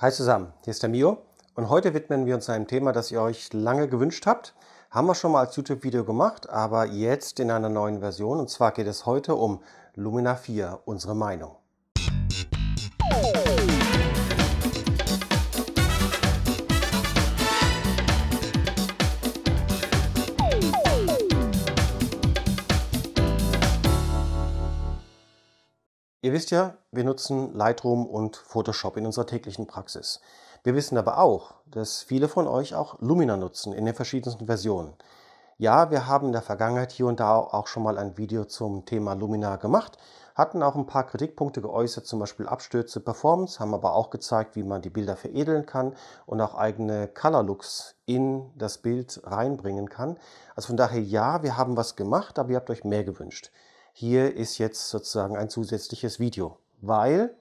Hi zusammen, hier ist der Mio und heute widmen wir uns einem Thema, das ihr euch lange gewünscht habt. Haben wir schon mal als YouTube-Video gemacht, aber jetzt in einer neuen Version. Und zwar geht es heute um Lumina 4, unsere Meinung. Ihr wisst ja, wir nutzen Lightroom und Photoshop in unserer täglichen Praxis. Wir wissen aber auch, dass viele von euch auch Lumina nutzen in den verschiedensten Versionen. Ja, wir haben in der Vergangenheit hier und da auch schon mal ein Video zum Thema Lumina gemacht, hatten auch ein paar Kritikpunkte geäußert, zum Beispiel Abstürze, Performance, haben aber auch gezeigt, wie man die Bilder veredeln kann und auch eigene Color Looks in das Bild reinbringen kann. Also von daher ja, wir haben was gemacht, aber ihr habt euch mehr gewünscht hier ist jetzt sozusagen ein zusätzliches Video, weil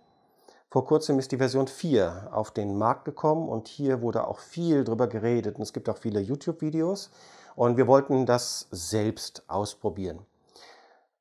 vor kurzem ist die Version 4 auf den Markt gekommen und hier wurde auch viel drüber geredet und es gibt auch viele YouTube-Videos und wir wollten das selbst ausprobieren.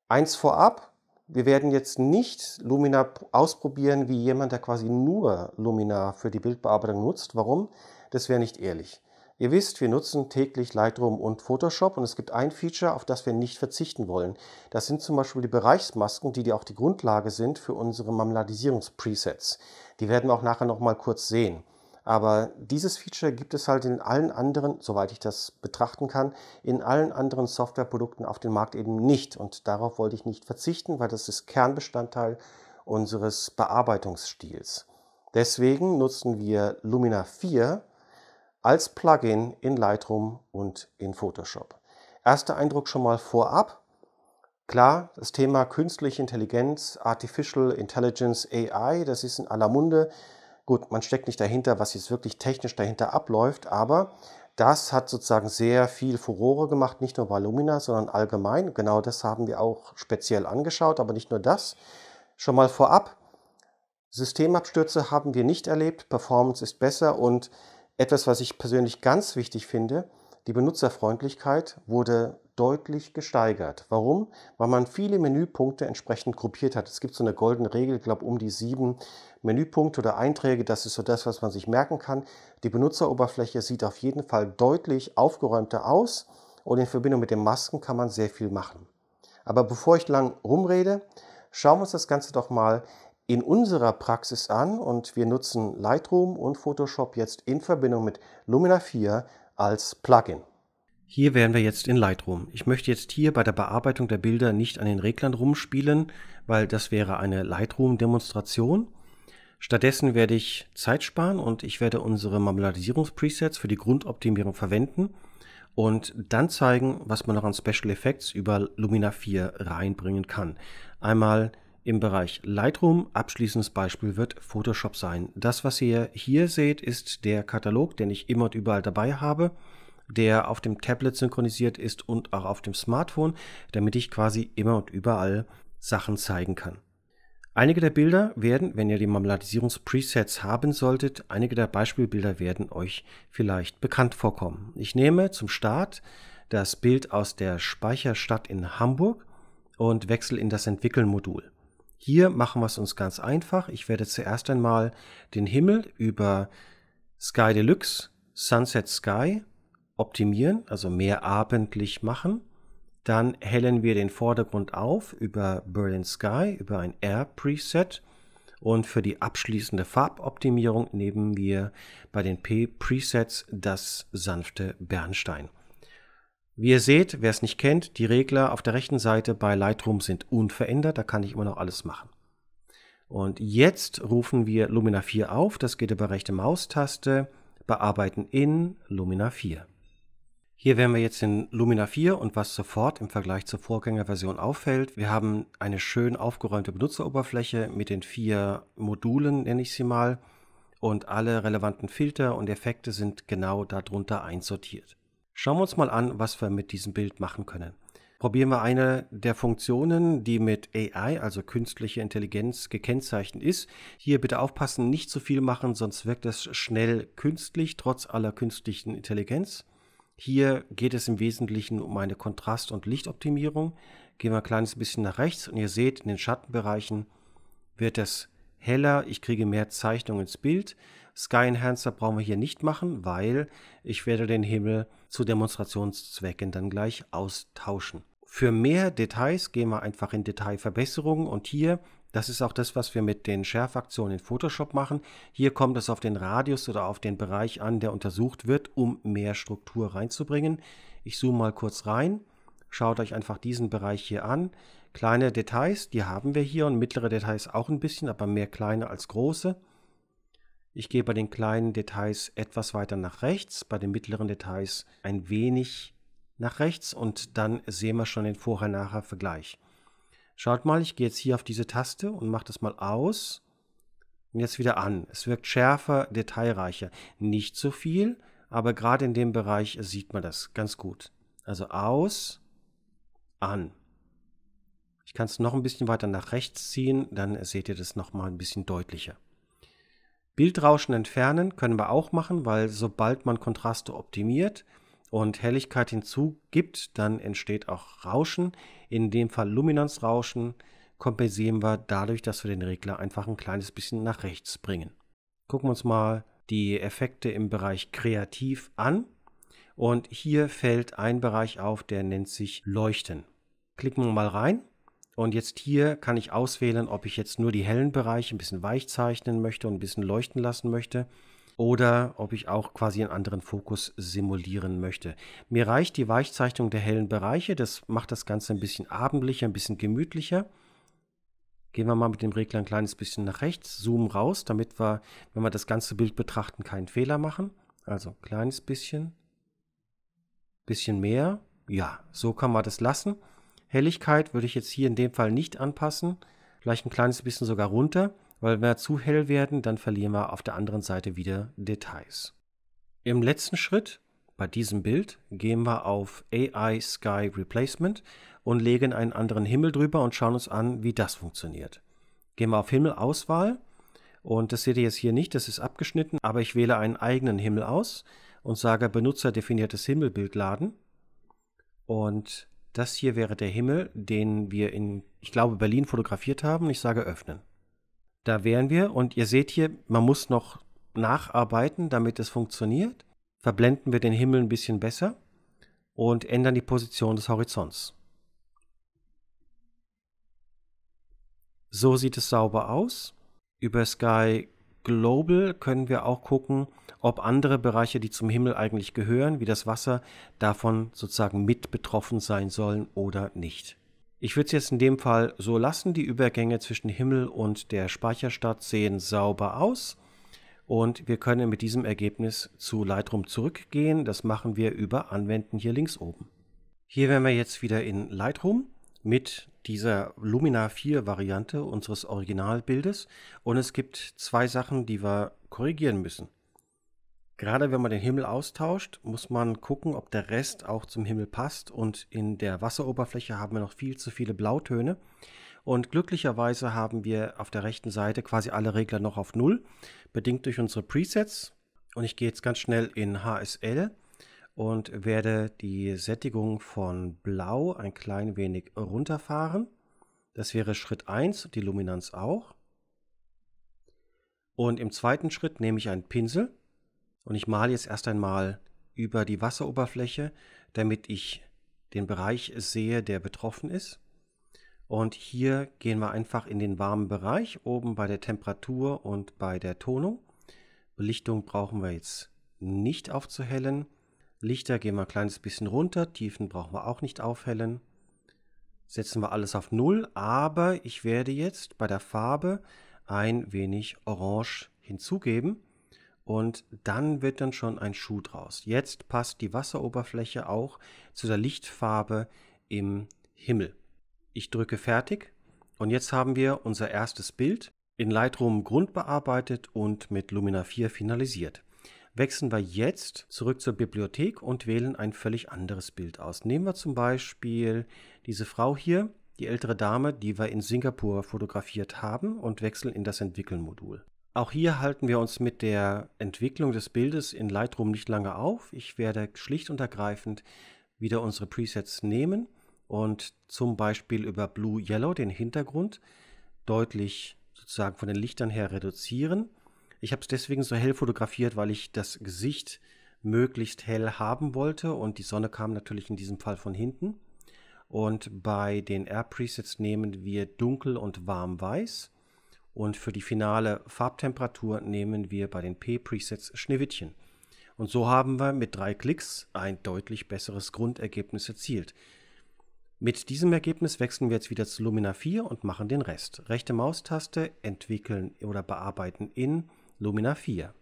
Eins vorab, wir werden jetzt nicht Lumina ausprobieren wie jemand, der quasi nur Lumina für die Bildbearbeitung nutzt. Warum? Das wäre nicht ehrlich. Ihr wisst, wir nutzen täglich Lightroom und Photoshop und es gibt ein Feature, auf das wir nicht verzichten wollen. Das sind zum Beispiel die Bereichsmasken, die auch die Grundlage sind für unsere Marmeladisierungspresets. Die werden wir auch nachher nochmal kurz sehen. Aber dieses Feature gibt es halt in allen anderen, soweit ich das betrachten kann, in allen anderen Softwareprodukten auf dem Markt eben nicht. Und darauf wollte ich nicht verzichten, weil das ist Kernbestandteil unseres Bearbeitungsstils. Deswegen nutzen wir Lumina 4 als Plugin in Lightroom und in Photoshop. Erster Eindruck schon mal vorab. Klar, das Thema künstliche Intelligenz, Artificial Intelligence, AI, das ist in aller Munde. Gut, man steckt nicht dahinter, was jetzt wirklich technisch dahinter abläuft, aber das hat sozusagen sehr viel Furore gemacht, nicht nur bei Lumina, sondern allgemein. Genau das haben wir auch speziell angeschaut, aber nicht nur das. Schon mal vorab, Systemabstürze haben wir nicht erlebt, Performance ist besser und etwas, was ich persönlich ganz wichtig finde, die Benutzerfreundlichkeit wurde deutlich gesteigert. Warum? Weil man viele Menüpunkte entsprechend gruppiert hat. Es gibt so eine goldene Regel, ich glaube um die sieben Menüpunkte oder Einträge. Das ist so das, was man sich merken kann. Die Benutzeroberfläche sieht auf jeden Fall deutlich aufgeräumter aus und in Verbindung mit den Masken kann man sehr viel machen. Aber bevor ich lang rumrede, schauen wir uns das Ganze doch mal in unserer Praxis an und wir nutzen Lightroom und Photoshop jetzt in Verbindung mit Lumina 4 als Plugin. Hier wären wir jetzt in Lightroom. Ich möchte jetzt hier bei der Bearbeitung der Bilder nicht an den Reglern rumspielen, weil das wäre eine Lightroom-Demonstration. Stattdessen werde ich Zeit sparen und ich werde unsere Marmeladisierungs-Presets für die Grundoptimierung verwenden und dann zeigen, was man noch an Special Effects über Lumina 4 reinbringen kann. Einmal im Bereich Lightroom. Abschließendes Beispiel wird Photoshop sein. Das, was ihr hier seht, ist der Katalog, den ich immer und überall dabei habe der auf dem Tablet synchronisiert ist und auch auf dem Smartphone, damit ich quasi immer und überall Sachen zeigen kann. Einige der Bilder werden, wenn ihr die Marmeladisierungs-Presets haben solltet, einige der Beispielbilder werden euch vielleicht bekannt vorkommen. Ich nehme zum Start das Bild aus der Speicherstadt in Hamburg und wechsle in das Entwickeln-Modul. Hier machen wir es uns ganz einfach. Ich werde zuerst einmal den Himmel über Sky Deluxe, Sunset Sky optimieren, also mehr abendlich machen. Dann hellen wir den Vordergrund auf über Berlin Sky, über ein Air Preset. Und für die abschließende Farboptimierung nehmen wir bei den P-Presets das sanfte Bernstein. Wie ihr seht, wer es nicht kennt, die Regler auf der rechten Seite bei Lightroom sind unverändert, da kann ich immer noch alles machen. Und jetzt rufen wir Lumina 4 auf, das geht über rechte Maustaste, bearbeiten in Lumina 4. Hier wären wir jetzt in Lumina 4 und was sofort im Vergleich zur Vorgängerversion auffällt, wir haben eine schön aufgeräumte Benutzeroberfläche mit den vier Modulen, nenne ich sie mal, und alle relevanten Filter und Effekte sind genau darunter einsortiert. Schauen wir uns mal an, was wir mit diesem Bild machen können. Probieren wir eine der Funktionen, die mit AI, also künstliche Intelligenz, gekennzeichnet ist. Hier bitte aufpassen, nicht zu viel machen, sonst wirkt das schnell künstlich, trotz aller künstlichen Intelligenz. Hier geht es im Wesentlichen um eine Kontrast- und Lichtoptimierung. Gehen wir ein kleines bisschen nach rechts und ihr seht, in den Schattenbereichen wird es heller, ich kriege mehr Zeichnung ins Bild Sky Enhancer brauchen wir hier nicht machen, weil ich werde den Himmel zu Demonstrationszwecken dann gleich austauschen. Für mehr Details gehen wir einfach in Detailverbesserungen und hier, das ist auch das, was wir mit den Schärfaktionen in Photoshop machen, hier kommt es auf den Radius oder auf den Bereich an, der untersucht wird, um mehr Struktur reinzubringen. Ich zoome mal kurz rein, schaut euch einfach diesen Bereich hier an. Kleine Details, die haben wir hier und mittlere Details auch ein bisschen, aber mehr kleine als große. Ich gehe bei den kleinen Details etwas weiter nach rechts, bei den mittleren Details ein wenig nach rechts und dann sehen wir schon den Vorher-Nachher-Vergleich. Schaut mal, ich gehe jetzt hier auf diese Taste und mache das mal aus und jetzt wieder an. Es wirkt schärfer, detailreicher. Nicht so viel, aber gerade in dem Bereich sieht man das ganz gut. Also aus, an. Ich kann es noch ein bisschen weiter nach rechts ziehen, dann seht ihr das nochmal ein bisschen deutlicher. Bildrauschen entfernen können wir auch machen, weil sobald man Kontraste optimiert und Helligkeit hinzugibt, dann entsteht auch Rauschen. In dem Fall Luminanzrauschen kompensieren wir dadurch, dass wir den Regler einfach ein kleines bisschen nach rechts bringen. Gucken wir uns mal die Effekte im Bereich Kreativ an. Und hier fällt ein Bereich auf, der nennt sich Leuchten. Klicken wir mal rein. Und jetzt hier kann ich auswählen, ob ich jetzt nur die hellen Bereiche ein bisschen weich zeichnen möchte und ein bisschen leuchten lassen möchte oder ob ich auch quasi einen anderen Fokus simulieren möchte. Mir reicht die Weichzeichnung der hellen Bereiche, das macht das Ganze ein bisschen abendlicher, ein bisschen gemütlicher. Gehen wir mal mit dem Regler ein kleines bisschen nach rechts, zoomen raus, damit wir, wenn wir das ganze Bild betrachten, keinen Fehler machen. Also ein kleines bisschen, bisschen mehr. Ja, so kann man das lassen. Helligkeit würde ich jetzt hier in dem Fall nicht anpassen. Vielleicht ein kleines bisschen sogar runter, weil wenn wir zu hell werden, dann verlieren wir auf der anderen Seite wieder Details. Im letzten Schritt bei diesem Bild gehen wir auf AI Sky Replacement und legen einen anderen Himmel drüber und schauen uns an, wie das funktioniert. Gehen wir auf Himmelauswahl und das seht ihr jetzt hier nicht, das ist abgeschnitten, aber ich wähle einen eigenen Himmel aus und sage benutzerdefiniertes Himmelbild laden und das hier wäre der Himmel, den wir in, ich glaube, Berlin fotografiert haben. Ich sage öffnen. Da wären wir und ihr seht hier, man muss noch nacharbeiten, damit es funktioniert. Verblenden wir den Himmel ein bisschen besser und ändern die Position des Horizonts. So sieht es sauber aus. Über Sky Global können wir auch gucken, ob andere Bereiche, die zum Himmel eigentlich gehören, wie das Wasser, davon sozusagen mit betroffen sein sollen oder nicht. Ich würde es jetzt in dem Fall so lassen. Die Übergänge zwischen Himmel und der Speicherstadt sehen sauber aus. Und wir können mit diesem Ergebnis zu Lightroom zurückgehen. Das machen wir über Anwenden hier links oben. Hier wären wir jetzt wieder in Lightroom mit dieser Lumina 4 Variante unseres Originalbildes und es gibt zwei Sachen, die wir korrigieren müssen. Gerade wenn man den Himmel austauscht, muss man gucken, ob der Rest auch zum Himmel passt und in der Wasseroberfläche haben wir noch viel zu viele Blautöne. Und glücklicherweise haben wir auf der rechten Seite quasi alle Regler noch auf Null, bedingt durch unsere Presets. Und ich gehe jetzt ganz schnell in HSL und werde die Sättigung von Blau ein klein wenig runterfahren. Das wäre Schritt 1 und die Luminanz auch. Und im zweiten Schritt nehme ich einen Pinsel und ich male jetzt erst einmal über die Wasseroberfläche, damit ich den Bereich sehe, der betroffen ist. Und hier gehen wir einfach in den warmen Bereich, oben bei der Temperatur und bei der Tonung. Belichtung brauchen wir jetzt nicht aufzuhellen. Lichter gehen wir ein kleines bisschen runter. Tiefen brauchen wir auch nicht aufhellen. Setzen wir alles auf null. aber ich werde jetzt bei der Farbe ein wenig Orange hinzugeben. Und dann wird dann schon ein Schuh draus. Jetzt passt die Wasseroberfläche auch zu der Lichtfarbe im Himmel. Ich drücke Fertig und jetzt haben wir unser erstes Bild in Lightroom Grund bearbeitet und mit Lumina 4 finalisiert wechseln wir jetzt zurück zur Bibliothek und wählen ein völlig anderes Bild aus. Nehmen wir zum Beispiel diese Frau hier, die ältere Dame, die wir in Singapur fotografiert haben und wechseln in das Entwickeln-Modul. Auch hier halten wir uns mit der Entwicklung des Bildes in Lightroom nicht lange auf. Ich werde schlicht und ergreifend wieder unsere Presets nehmen und zum Beispiel über Blue Yellow den Hintergrund deutlich sozusagen von den Lichtern her reduzieren ich habe es deswegen so hell fotografiert, weil ich das Gesicht möglichst hell haben wollte und die Sonne kam natürlich in diesem Fall von hinten. Und bei den Air Presets nehmen wir dunkel und warm weiß. Und für die finale Farbtemperatur nehmen wir bei den P-Presets Schneewittchen. Und so haben wir mit drei Klicks ein deutlich besseres Grundergebnis erzielt. Mit diesem Ergebnis wechseln wir jetzt wieder zu Lumina 4 und machen den Rest. Rechte Maustaste, entwickeln oder bearbeiten in Lumina 4.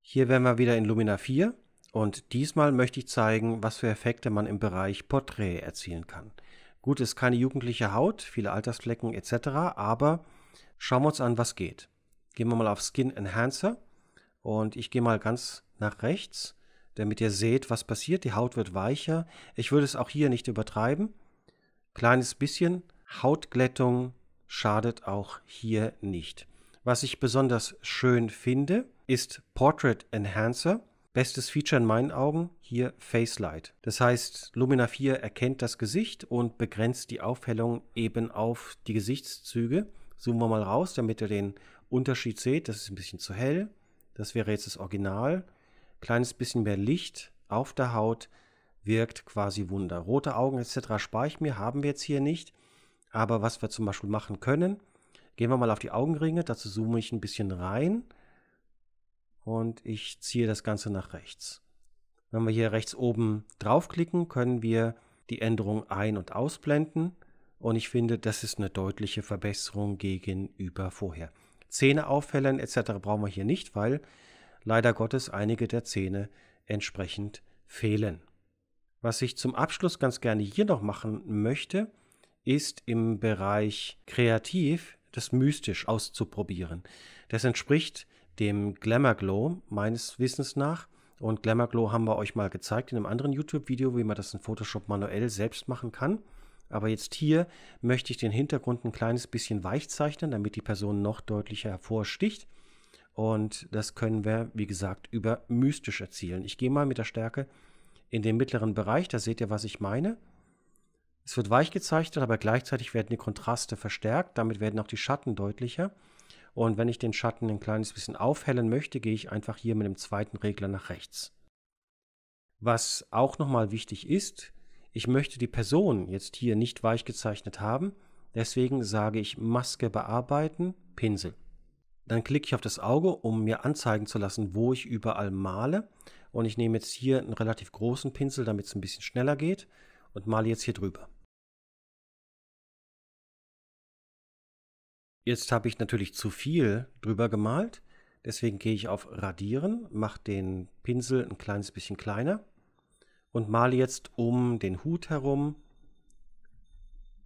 Hier wären wir wieder in Lumina 4 und diesmal möchte ich zeigen, was für Effekte man im Bereich Porträt erzielen kann. Gut, es ist keine jugendliche Haut, viele Altersflecken etc., aber schauen wir uns an, was geht. Gehen wir mal auf Skin Enhancer und ich gehe mal ganz nach rechts, damit ihr seht, was passiert. Die Haut wird weicher. Ich würde es auch hier nicht übertreiben. Kleines bisschen Hautglättung schadet auch hier nicht. Was ich besonders schön finde, ist Portrait Enhancer. Bestes Feature in meinen Augen hier Face Light. Das heißt, Lumina 4 erkennt das Gesicht und begrenzt die Aufhellung eben auf die Gesichtszüge. Zoomen wir mal raus, damit ihr den Unterschied seht. Das ist ein bisschen zu hell. Das wäre jetzt das Original. Kleines bisschen mehr Licht auf der Haut wirkt quasi Wunder. Rote Augen etc. spare ich mir, haben wir jetzt hier nicht. Aber was wir zum Beispiel machen können, Gehen wir mal auf die Augenringe, dazu zoome ich ein bisschen rein und ich ziehe das Ganze nach rechts. Wenn wir hier rechts oben draufklicken, können wir die Änderung ein- und ausblenden und ich finde, das ist eine deutliche Verbesserung gegenüber vorher. Zähne auffällen etc. brauchen wir hier nicht, weil leider Gottes einige der Zähne entsprechend fehlen. Was ich zum Abschluss ganz gerne hier noch machen möchte, ist im Bereich Kreativ das mystisch auszuprobieren. Das entspricht dem Glamour Glow meines Wissens nach. Und Glamour Glow haben wir euch mal gezeigt in einem anderen YouTube-Video, wie man das in Photoshop manuell selbst machen kann. Aber jetzt hier möchte ich den Hintergrund ein kleines bisschen weich zeichnen, damit die Person noch deutlicher hervorsticht. Und das können wir, wie gesagt, über mystisch erzielen. Ich gehe mal mit der Stärke in den mittleren Bereich, da seht ihr, was ich meine. Es wird weich gezeichnet, aber gleichzeitig werden die Kontraste verstärkt. Damit werden auch die Schatten deutlicher. Und wenn ich den Schatten ein kleines bisschen aufhellen möchte, gehe ich einfach hier mit dem zweiten Regler nach rechts. Was auch nochmal wichtig ist, ich möchte die Person jetzt hier nicht weich gezeichnet haben. Deswegen sage ich Maske bearbeiten, Pinsel. Dann klicke ich auf das Auge, um mir anzeigen zu lassen, wo ich überall male. Und ich nehme jetzt hier einen relativ großen Pinsel, damit es ein bisschen schneller geht und male jetzt hier drüber. Jetzt habe ich natürlich zu viel drüber gemalt, deswegen gehe ich auf Radieren, mache den Pinsel ein kleines bisschen kleiner und male jetzt um den Hut herum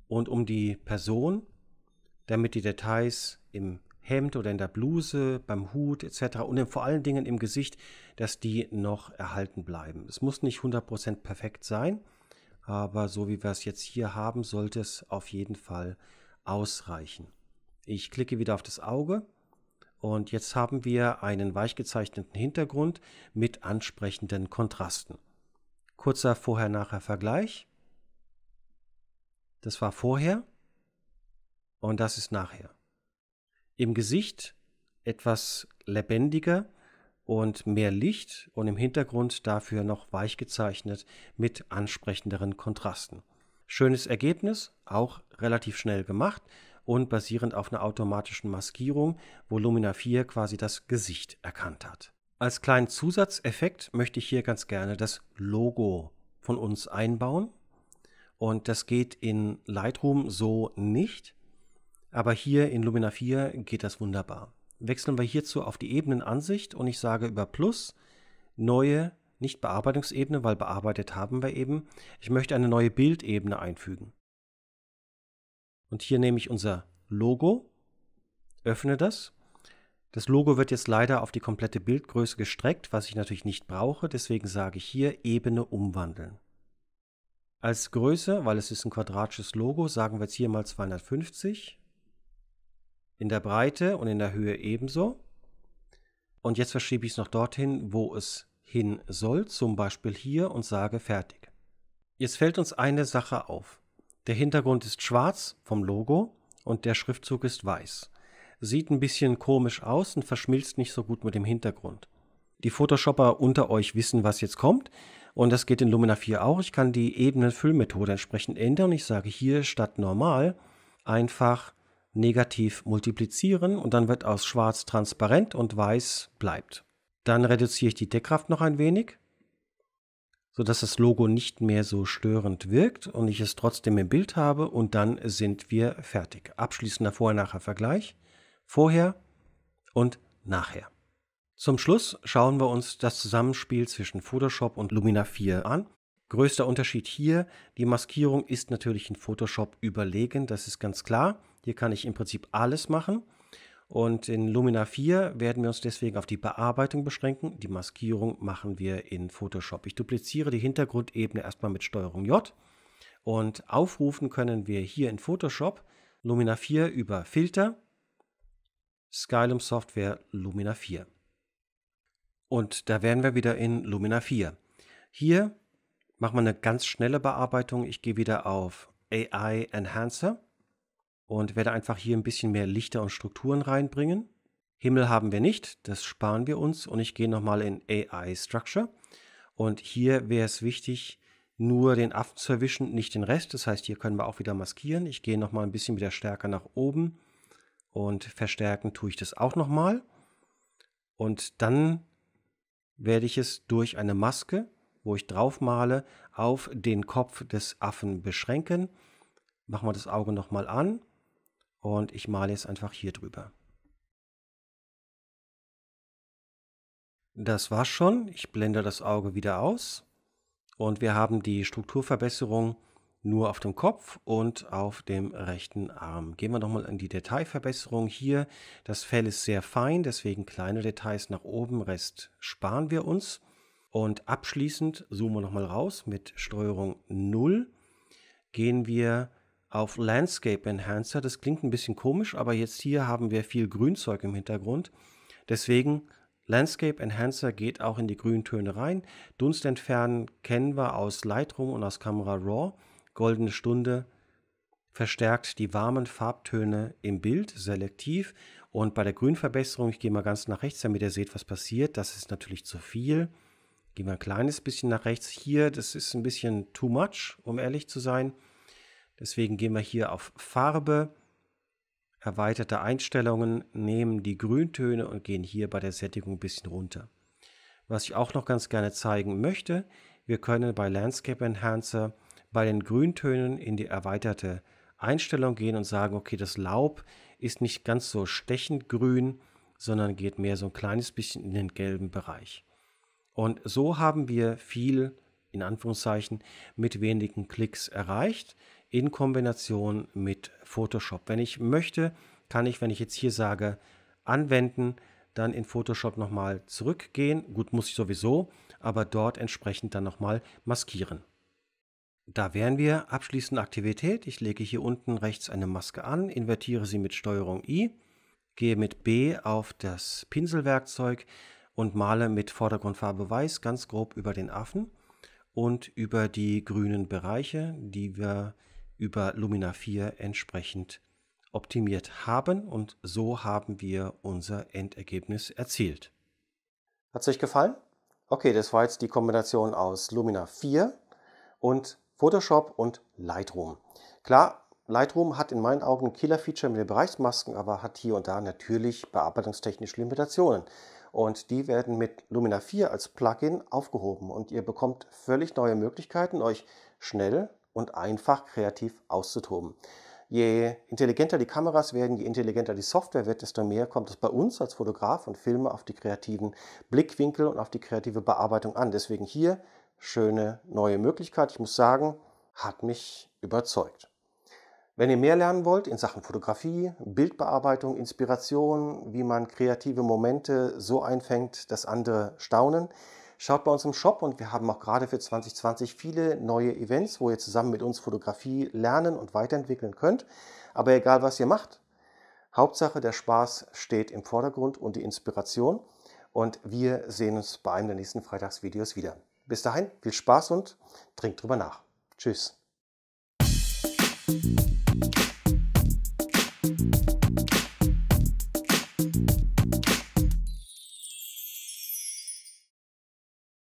und um die Person, damit die Details im Hemd oder in der Bluse, beim Hut etc. und vor allen Dingen im Gesicht, dass die noch erhalten bleiben. Es muss nicht 100% perfekt sein, aber so wie wir es jetzt hier haben, sollte es auf jeden Fall ausreichen. Ich klicke wieder auf das Auge und jetzt haben wir einen weich gezeichneten Hintergrund mit ansprechenden Kontrasten. Kurzer Vorher-Nachher-Vergleich. Das war vorher und das ist nachher. Im Gesicht etwas lebendiger, und mehr Licht und im Hintergrund dafür noch weich gezeichnet mit ansprechenderen Kontrasten. Schönes Ergebnis, auch relativ schnell gemacht und basierend auf einer automatischen Maskierung, wo Lumina 4 quasi das Gesicht erkannt hat. Als kleinen Zusatzeffekt möchte ich hier ganz gerne das Logo von uns einbauen. Und das geht in Lightroom so nicht, aber hier in Lumina 4 geht das wunderbar wechseln wir hierzu auf die Ebenenansicht und ich sage über Plus neue nicht Bearbeitungsebene, weil bearbeitet haben wir eben. Ich möchte eine neue Bildebene einfügen. Und hier nehme ich unser Logo, öffne das. Das Logo wird jetzt leider auf die komplette Bildgröße gestreckt, was ich natürlich nicht brauche. Deswegen sage ich hier Ebene umwandeln. Als Größe, weil es ist ein quadratisches Logo, sagen wir jetzt hier mal 250 in der Breite und in der Höhe ebenso. Und jetzt verschiebe ich es noch dorthin, wo es hin soll, zum Beispiel hier und sage fertig. Jetzt fällt uns eine Sache auf. Der Hintergrund ist schwarz vom Logo und der Schriftzug ist weiß. Sieht ein bisschen komisch aus und verschmilzt nicht so gut mit dem Hintergrund. Die Photoshopper unter euch wissen, was jetzt kommt. Und das geht in Lumina 4 auch. Ich kann die Ebenenfüllmethode entsprechend ändern. Ich sage hier statt normal einfach negativ multiplizieren und dann wird aus schwarz transparent und weiß bleibt. Dann reduziere ich die Deckkraft noch ein wenig, sodass das Logo nicht mehr so störend wirkt und ich es trotzdem im Bild habe und dann sind wir fertig. Abschließender Vorher-Nachher-Vergleich. Vorher und nachher. Zum Schluss schauen wir uns das Zusammenspiel zwischen Photoshop und Lumina 4 an. Größter Unterschied hier, die Maskierung ist natürlich in Photoshop überlegen, das ist ganz klar. Hier kann ich im Prinzip alles machen. Und in Lumina 4 werden wir uns deswegen auf die Bearbeitung beschränken. Die Maskierung machen wir in Photoshop. Ich dupliziere die Hintergrundebene erstmal mit STRG J. Und aufrufen können wir hier in Photoshop Lumina 4 über Filter, Skylum Software Lumina 4. Und da wären wir wieder in Lumina 4. Hier machen wir eine ganz schnelle Bearbeitung. Ich gehe wieder auf AI Enhancer und werde einfach hier ein bisschen mehr Lichter und Strukturen reinbringen. Himmel haben wir nicht, das sparen wir uns und ich gehe nochmal in AI Structure und hier wäre es wichtig, nur den Affen zu erwischen, nicht den Rest. Das heißt, hier können wir auch wieder maskieren. Ich gehe nochmal ein bisschen wieder stärker nach oben und verstärken tue ich das auch nochmal. Und dann werde ich es durch eine Maske, wo ich drauf male, auf den Kopf des Affen beschränken. Machen wir das Auge nochmal an und ich male es einfach hier drüber. Das war's schon. Ich blende das Auge wieder aus. Und wir haben die Strukturverbesserung nur auf dem Kopf und auf dem rechten Arm. Gehen wir nochmal an die Detailverbesserung hier. Das Fell ist sehr fein, deswegen kleine Details nach oben, Rest sparen wir uns. Und abschließend zoomen wir nochmal raus mit Strg 0. Gehen wir auf Landscape Enhancer. Das klingt ein bisschen komisch, aber jetzt hier haben wir viel Grünzeug im Hintergrund. Deswegen Landscape Enhancer geht auch in die Grüntöne rein. Dunst entfernen kennen wir aus Lightroom und aus Camera Raw. Goldene Stunde verstärkt die warmen Farbtöne im Bild selektiv. Und bei der Grünverbesserung, ich gehe mal ganz nach rechts, damit ihr seht, was passiert. Das ist natürlich zu viel. Gehen wir ein kleines bisschen nach rechts. Hier, das ist ein bisschen too much, um ehrlich zu sein. Deswegen gehen wir hier auf Farbe, erweiterte Einstellungen, nehmen die Grüntöne und gehen hier bei der Sättigung ein bisschen runter. Was ich auch noch ganz gerne zeigen möchte, wir können bei Landscape Enhancer bei den Grüntönen in die erweiterte Einstellung gehen und sagen, okay, das Laub ist nicht ganz so stechend grün, sondern geht mehr so ein kleines bisschen in den gelben Bereich. Und so haben wir viel, in Anführungszeichen, mit wenigen Klicks erreicht in Kombination mit Photoshop. Wenn ich möchte, kann ich, wenn ich jetzt hier sage, anwenden, dann in Photoshop nochmal zurückgehen. Gut, muss ich sowieso, aber dort entsprechend dann nochmal maskieren. Da wären wir. Abschließend Aktivität. Ich lege hier unten rechts eine Maske an, invertiere sie mit STRG I, gehe mit B auf das Pinselwerkzeug und male mit Vordergrundfarbe Weiß ganz grob über den Affen und über die grünen Bereiche, die wir über Lumina 4 entsprechend optimiert haben und so haben wir unser Endergebnis erzielt. Hat es euch gefallen? Okay, das war jetzt die Kombination aus Lumina 4 und Photoshop und Lightroom. Klar, Lightroom hat in meinen Augen ein Killer-Feature mit den Bereichsmasken, aber hat hier und da natürlich bearbeitungstechnische Limitationen. Und die werden mit Lumina 4 als Plugin aufgehoben und ihr bekommt völlig neue Möglichkeiten, euch schnell und einfach kreativ auszutoben. Je intelligenter die Kameras werden, je intelligenter die Software wird, desto mehr kommt es bei uns als Fotograf und Filme auf die kreativen Blickwinkel und auf die kreative Bearbeitung an. Deswegen hier schöne neue Möglichkeit. Ich muss sagen, hat mich überzeugt. Wenn ihr mehr lernen wollt in Sachen Fotografie, Bildbearbeitung, Inspiration, wie man kreative Momente so einfängt, dass andere staunen, Schaut bei uns im Shop und wir haben auch gerade für 2020 viele neue Events, wo ihr zusammen mit uns Fotografie lernen und weiterentwickeln könnt. Aber egal, was ihr macht, Hauptsache der Spaß steht im Vordergrund und die Inspiration. Und wir sehen uns bei einem der nächsten Freitagsvideos wieder. Bis dahin, viel Spaß und trinkt drüber nach. Tschüss.